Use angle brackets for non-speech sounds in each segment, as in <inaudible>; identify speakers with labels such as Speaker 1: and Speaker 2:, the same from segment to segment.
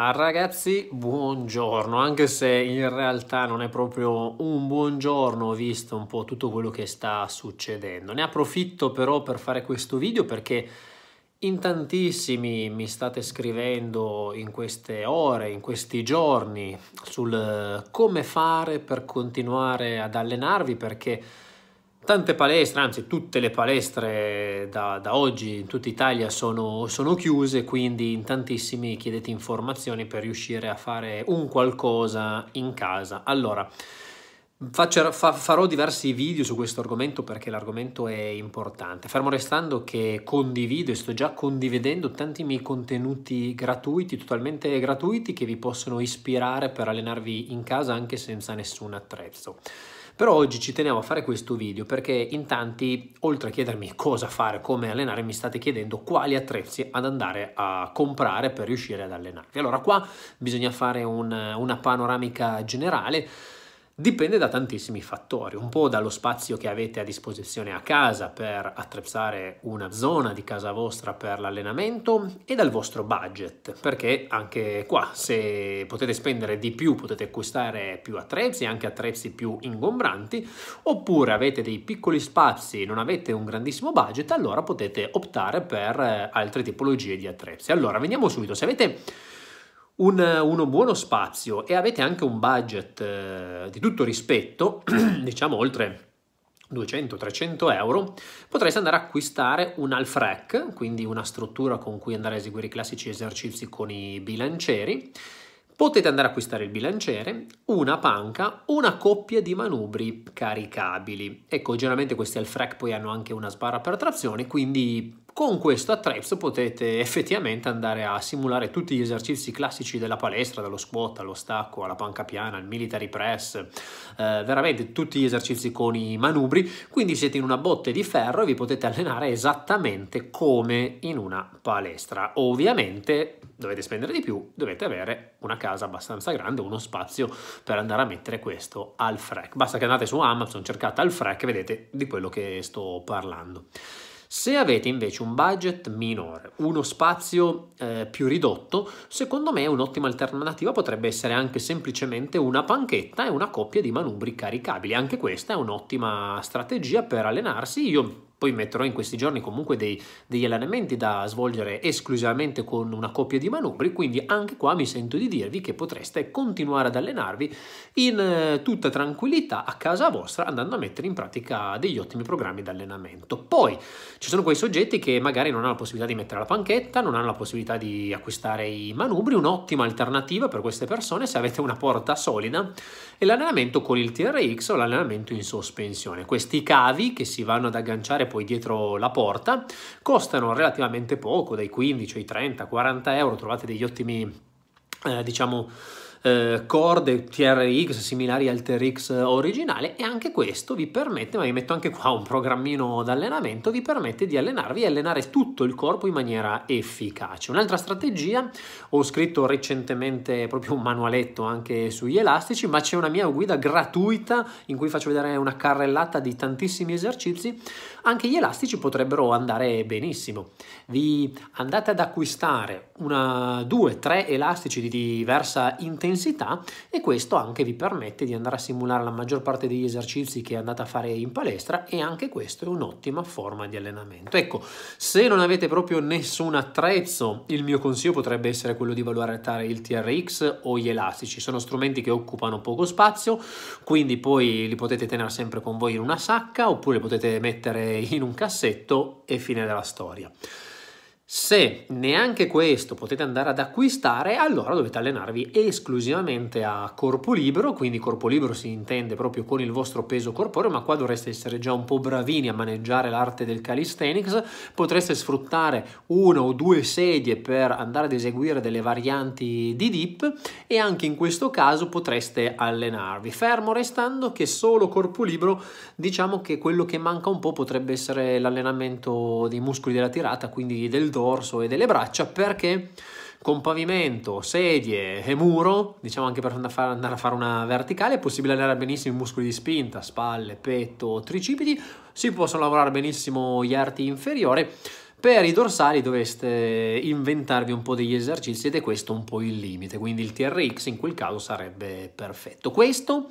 Speaker 1: Ah, ragazzi, buongiorno, anche se in realtà non è proprio un buongiorno visto un po' tutto quello che sta succedendo. Ne approfitto però per fare questo video perché in tantissimi mi state scrivendo in queste ore, in questi giorni, sul eh, come fare per continuare ad allenarvi perché tante palestre, anzi tutte le palestre da, da oggi in tutta Italia sono, sono, chiuse, quindi in tantissimi chiedete informazioni per riuscire a fare un qualcosa in casa. Allora, faccio, fa, farò diversi video su questo argomento perché l'argomento è importante. Fermo restando che condivido e sto già condividendo tanti miei contenuti gratuiti, totalmente gratuiti, che vi possono ispirare per allenarvi in casa anche senza nessun attrezzo. Però oggi ci tenevo a fare questo video perché in tanti, oltre a chiedermi cosa fare, come allenare, mi state chiedendo quali attrezzi ad andare a comprare per riuscire ad allenarvi. Allora qua bisogna fare un, una panoramica generale Dipende da tantissimi fattori, un po' dallo spazio che avete a disposizione a casa per attrezzare una zona di casa vostra per l'allenamento e dal vostro budget, perché anche qua se potete spendere di più potete acquistare più attrezzi, anche attrezzi più ingombranti, oppure avete dei piccoli spazi, e non avete un grandissimo budget, allora potete optare per eh, altre tipologie di attrezzi. Allora, veniamo subito, se avete un, uno buono spazio e avete anche un budget eh, di tutto rispetto, <clears throat> diciamo oltre 200-300 euro, potreste andare a acquistare un Alfrec, quindi una struttura con cui andare a eseguire i classici esercizi con i bilancieri. Potete andare a acquistare il bilanciere, una panca, una coppia di manubri caricabili. Ecco, generalmente questi Alfrec poi hanno anche una sbarra per trazione, quindi con questo attrezzo potete effettivamente andare a simulare tutti gli esercizi classici della palestra, dallo squat allo stacco, alla panca piana, al military press, eh, veramente tutti gli esercizi con i manubri, quindi siete in una botte di ferro e vi potete allenare esattamente come in una palestra. Ovviamente dovete spendere di più, dovete avere una casa abbastanza grande, uno spazio per andare a mettere questo al frac. Basta che andate su Amazon, cercate al frac e vedete di quello che sto parlando. Se avete invece un budget minore, uno spazio eh, più ridotto, secondo me un'ottima alternativa potrebbe essere anche semplicemente una panchetta e una coppia di manubri caricabili. Anche questa è un'ottima strategia per allenarsi. Io poi metterò in questi giorni comunque dei, degli allenamenti da svolgere esclusivamente con una coppia di manubri, quindi anche qua mi sento di dirvi che potreste continuare ad allenarvi in eh, tutta tranquillità a casa vostra andando a mettere in pratica degli ottimi programmi di allenamento. Poi ci sono quei soggetti che magari non hanno la possibilità di mettere la panchetta, non hanno la possibilità di acquistare i manubri, un'ottima alternativa per queste persone se avete una porta solida è l'allenamento con il TRX o l'allenamento in sospensione. Questi cavi che si vanno ad agganciare poi dietro la porta, costano relativamente poco, dai 15 ai 30, 40 euro, trovate degli ottimi, eh, diciamo, eh, corde TRX similari al TRX originale e anche questo vi permette, ma vi metto anche qua un programmino d'allenamento, vi permette di allenarvi e allenare tutto il corpo in maniera efficace. Un'altra strategia, ho scritto recentemente proprio un manualetto anche sugli elastici, ma c'è una mia guida gratuita in cui faccio vedere una carrellata di tantissimi esercizi, anche gli elastici potrebbero andare benissimo. Vi andate ad acquistare una, due, tre elastici di diversa intensità intensità e questo anche vi permette di andare a simulare la maggior parte degli esercizi che andate a fare in palestra e anche questo è un'ottima forma di allenamento. Ecco, se non avete proprio nessun attrezzo, il mio consiglio potrebbe essere quello di valutare il TRX o gli elastici, sono strumenti che occupano poco spazio, quindi poi li potete tenere sempre con voi in una sacca oppure potete mettere in un cassetto e fine della storia. Se neanche questo potete andare ad acquistare, allora dovete allenarvi esclusivamente a corpo libero, quindi corpo libero si intende proprio con il vostro peso corporeo, ma qua dovreste essere già un po' bravini a maneggiare l'arte del calisthenics, potreste sfruttare una o due sedie per andare ad eseguire delle varianti di dip e anche in questo caso potreste allenarvi, fermo restando che solo corpo libero diciamo che quello che manca un po' potrebbe essere l'allenamento dei muscoli della tirata, quindi del torso e delle braccia perché con pavimento, sedie e muro, diciamo anche per andare a fare una verticale, è possibile allenare benissimo i muscoli di spinta, spalle, petto, tricipiti, si possono lavorare benissimo gli arti inferiori, per i dorsali dovreste inventarvi un po' degli esercizi ed è questo un po' il limite, quindi il TRX in quel caso sarebbe perfetto. Questo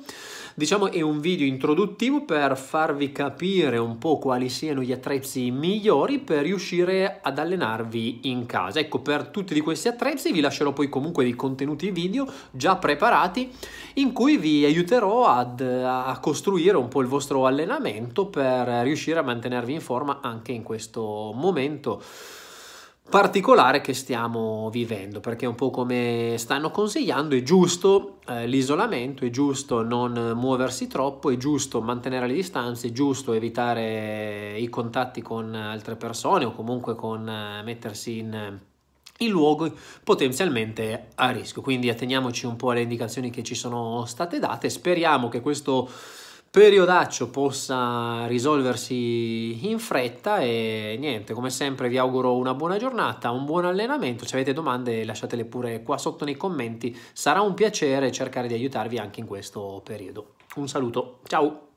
Speaker 1: diciamo è un video introduttivo per farvi capire un po' quali siano gli attrezzi migliori per riuscire ad allenarvi in casa. Ecco, per tutti di questi attrezzi vi lascerò poi comunque dei contenuti video già preparati in cui vi aiuterò ad, a costruire un po' il vostro allenamento per riuscire a mantenervi in forma anche in questo momento momento particolare che stiamo vivendo, perché è un po' come stanno consigliando, è giusto eh, l'isolamento, è giusto non muoversi troppo, è giusto mantenere le distanze, è giusto evitare i contatti con altre persone o comunque con eh, mettersi in, eh, in luoghi potenzialmente a rischio. Quindi atteniamoci un po' alle indicazioni che ci sono state date, speriamo che questo periodaccio possa risolversi in fretta e niente, come sempre vi auguro una buona giornata, un buon allenamento, se avete domande lasciatele pure qua sotto nei commenti, sarà un piacere cercare di aiutarvi anche in questo periodo. Un saluto, ciao!